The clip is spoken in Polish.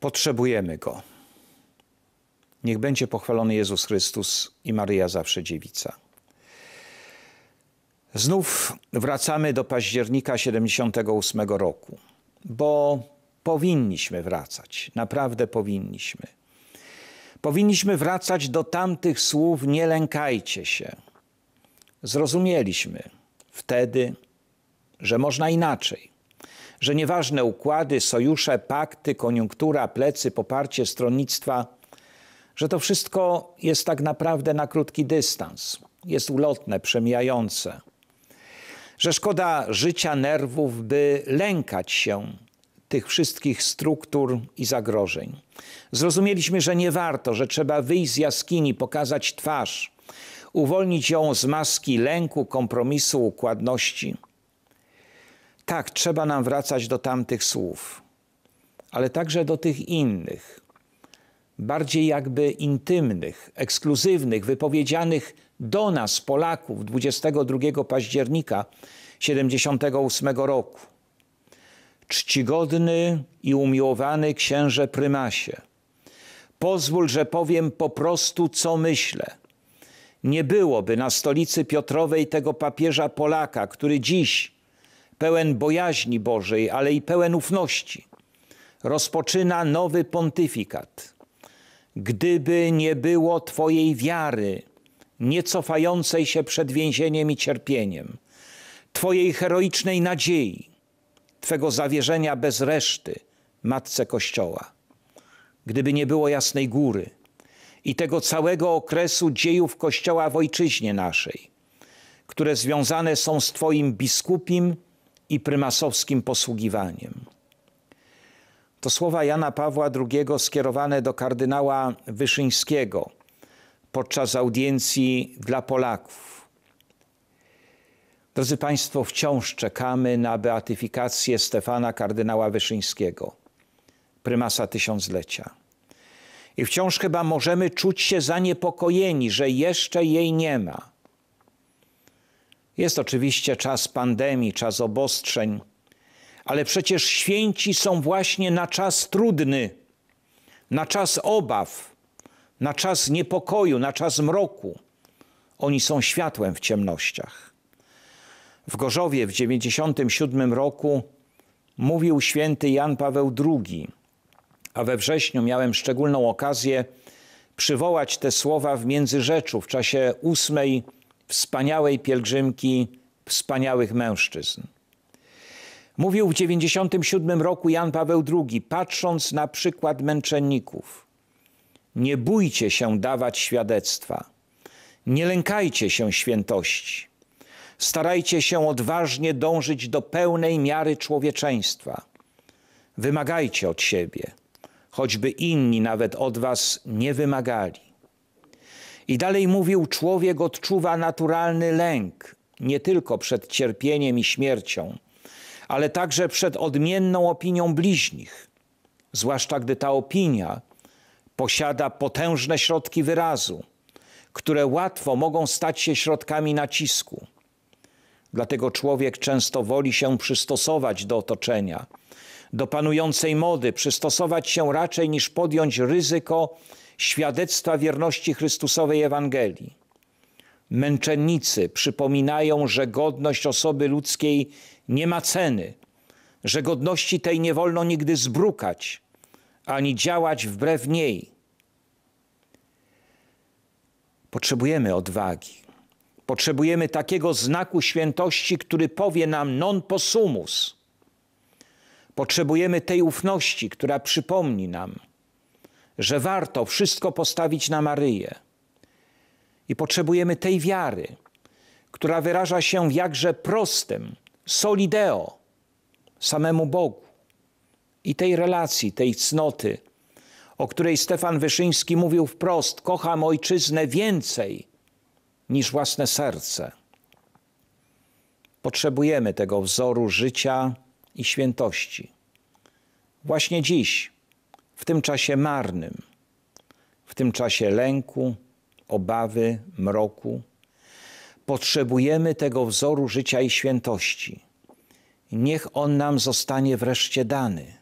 Potrzebujemy Go. Niech będzie pochwalony Jezus Chrystus i Maryja zawsze dziewica. Znów wracamy do października 78 roku, bo powinniśmy wracać, naprawdę powinniśmy. Powinniśmy wracać do tamtych słów: nie lękajcie się. Zrozumieliśmy wtedy, że można inaczej że nieważne układy, sojusze, pakty, koniunktura, plecy, poparcie stronnictwa, że to wszystko jest tak naprawdę na krótki dystans, jest ulotne, przemijające, że szkoda życia, nerwów, by lękać się tych wszystkich struktur i zagrożeń. Zrozumieliśmy, że nie warto, że trzeba wyjść z jaskini, pokazać twarz, uwolnić ją z maski lęku, kompromisu, układności – tak, trzeba nam wracać do tamtych słów, ale także do tych innych, bardziej jakby intymnych, ekskluzywnych, wypowiedzianych do nas, Polaków, 22 października 78 roku. Czcigodny i umiłowany księże prymasie, pozwól, że powiem po prostu, co myślę. Nie byłoby na stolicy Piotrowej tego papieża Polaka, który dziś pełen bojaźni Bożej, ale i pełen ufności, rozpoczyna nowy pontyfikat. Gdyby nie było Twojej wiary, nie cofającej się przed więzieniem i cierpieniem, Twojej heroicznej nadziei, Twego zawierzenia bez reszty, Matce Kościoła. Gdyby nie było Jasnej Góry i tego całego okresu dziejów Kościoła w ojczyźnie naszej, które związane są z Twoim biskupim i prymasowskim posługiwaniem. To słowa Jana Pawła II skierowane do kardynała Wyszyńskiego podczas audiencji dla Polaków. Drodzy Państwo, wciąż czekamy na beatyfikację Stefana kardynała Wyszyńskiego, prymasa tysiąclecia. I wciąż chyba możemy czuć się zaniepokojeni, że jeszcze jej nie ma. Jest oczywiście czas pandemii, czas obostrzeń, ale przecież święci są właśnie na czas trudny, na czas obaw, na czas niepokoju, na czas mroku. Oni są światłem w ciemnościach. W Gorzowie w 97 roku mówił święty Jan Paweł II, a we wrześniu miałem szczególną okazję przywołać te słowa w Międzyrzeczu w czasie ósmej wspaniałej pielgrzymki wspaniałych mężczyzn. Mówił w 97 roku Jan Paweł II, patrząc na przykład męczenników: Nie bójcie się dawać świadectwa, nie lękajcie się świętości. Starajcie się odważnie dążyć do pełnej miary człowieczeństwa. Wymagajcie od siebie, choćby inni nawet od was nie wymagali. I dalej mówił: Człowiek odczuwa naturalny lęk, nie tylko przed cierpieniem i śmiercią, ale także przed odmienną opinią bliźnich, zwłaszcza gdy ta opinia posiada potężne środki wyrazu, które łatwo mogą stać się środkami nacisku. Dlatego człowiek często woli się przystosować do otoczenia, do panującej mody, przystosować się raczej niż podjąć ryzyko świadectwa wierności Chrystusowej Ewangelii. Męczennicy przypominają, że godność osoby ludzkiej nie ma ceny, że godności tej nie wolno nigdy zbrukać ani działać wbrew niej. Potrzebujemy odwagi. Potrzebujemy takiego znaku świętości, który powie nam non possumus. Potrzebujemy tej ufności, która przypomni nam, że warto wszystko postawić na Maryję. I potrzebujemy tej wiary, która wyraża się w jakże prostym solideo samemu Bogu i tej relacji, tej cnoty, o której Stefan Wyszyński mówił wprost: Kocham ojczyznę więcej niż własne serce. Potrzebujemy tego wzoru życia i świętości. Właśnie dziś, w tym czasie marnym, w tym czasie lęku, obawy, mroku, potrzebujemy tego wzoru życia i świętości. Niech on nam zostanie wreszcie dany